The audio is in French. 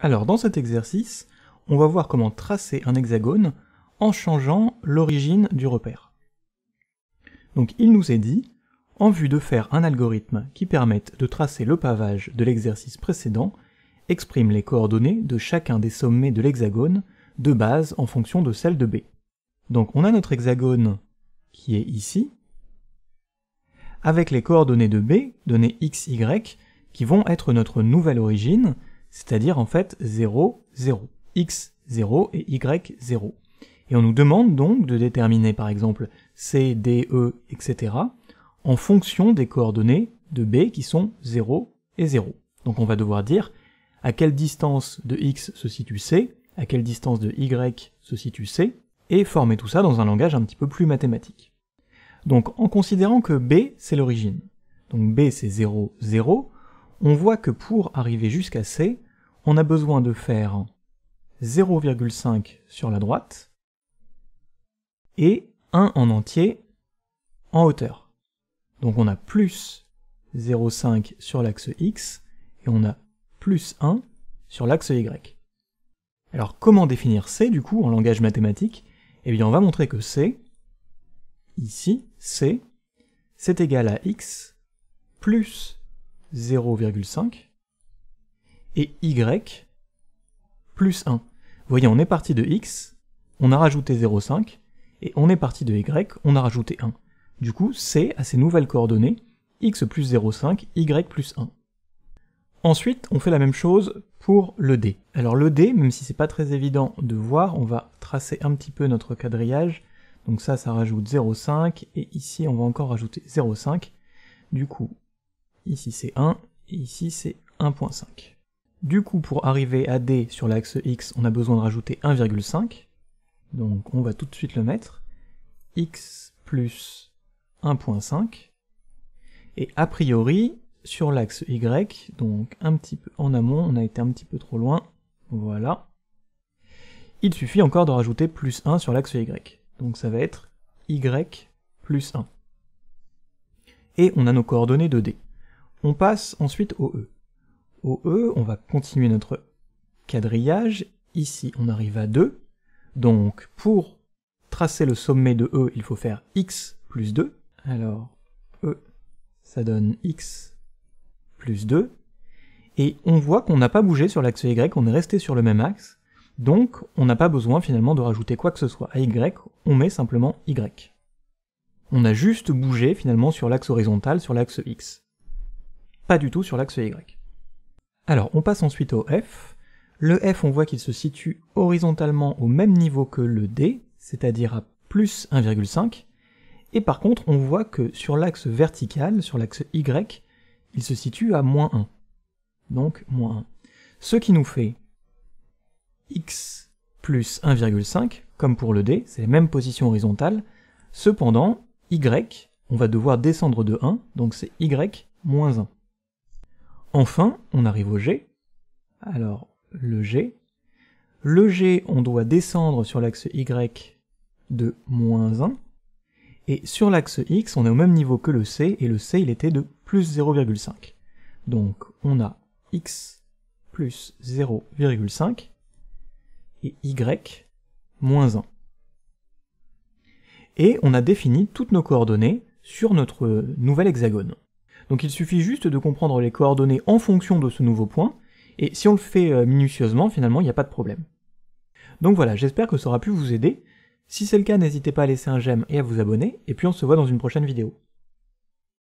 Alors dans cet exercice, on va voir comment tracer un hexagone en changeant l'origine du repère. Donc il nous est dit, en vue de faire un algorithme qui permette de tracer le pavage de l'exercice précédent, exprime les coordonnées de chacun des sommets de l'hexagone de base en fonction de celle de B. Donc on a notre hexagone qui est ici, avec les coordonnées de B, données x, y, qui vont être notre nouvelle origine, c'est-à-dire en fait 0, 0, x 0 et y 0. Et on nous demande donc de déterminer par exemple c, d, e, etc. en fonction des coordonnées de b qui sont 0 et 0. Donc on va devoir dire à quelle distance de x se situe c, à quelle distance de y se situe c, et former tout ça dans un langage un petit peu plus mathématique. Donc en considérant que b c'est l'origine, donc b c'est 0, 0, on voit que pour arriver jusqu'à C, on a besoin de faire 0,5 sur la droite et 1 en entier en hauteur. Donc on a plus 0,5 sur l'axe X et on a plus 1 sur l'axe Y. Alors comment définir C du coup en langage mathématique Eh bien on va montrer que C, ici, C, c'est égal à X plus 0,5 et y plus 1. voyez, on est parti de x, on a rajouté 0,5 et on est parti de y, on a rajouté 1. Du coup, c'est à ces nouvelles coordonnées x plus 0,5, y plus 1. Ensuite, on fait la même chose pour le D. Alors le D, même si c'est pas très évident de voir, on va tracer un petit peu notre quadrillage. Donc ça, ça rajoute 0,5, et ici, on va encore rajouter 0,5. Du coup, ici c'est 1, et ici c'est 1.5. Du coup, pour arriver à D sur l'axe X, on a besoin de rajouter 1,5, donc on va tout de suite le mettre, X plus 1.5, et a priori, sur l'axe Y, donc un petit peu en amont, on a été un petit peu trop loin, voilà, il suffit encore de rajouter plus 1 sur l'axe Y, donc ça va être Y plus 1. Et on a nos coordonnées de D. On passe ensuite au E. Au E, on va continuer notre quadrillage. Ici, on arrive à 2. Donc, pour tracer le sommet de E, il faut faire x plus 2. Alors, E, ça donne x plus 2. Et on voit qu'on n'a pas bougé sur l'axe y, on est resté sur le même axe. Donc, on n'a pas besoin finalement de rajouter quoi que ce soit à y, on met simplement y. On a juste bougé finalement sur l'axe horizontal, sur l'axe x pas du tout sur l'axe Y. Alors on passe ensuite au F. Le F, on voit qu'il se situe horizontalement au même niveau que le D, c'est-à-dire à plus 1,5, et par contre on voit que sur l'axe vertical, sur l'axe Y, il se situe à moins 1. Donc moins 1. Ce qui nous fait x plus 1,5, comme pour le D, c'est la même position horizontale, cependant y, on va devoir descendre de 1, donc c'est y moins 1. Enfin, on arrive au G. Alors, le G. Le G, on doit descendre sur l'axe Y de moins 1. Et sur l'axe X, on est au même niveau que le C, et le C, il était de plus 0,5. Donc, on a X plus 0,5 et Y moins 1. Et on a défini toutes nos coordonnées sur notre nouvel hexagone. Donc il suffit juste de comprendre les coordonnées en fonction de ce nouveau point, et si on le fait euh, minutieusement, finalement, il n'y a pas de problème. Donc voilà, j'espère que ça aura pu vous aider. Si c'est le cas, n'hésitez pas à laisser un j'aime et à vous abonner, et puis on se voit dans une prochaine vidéo.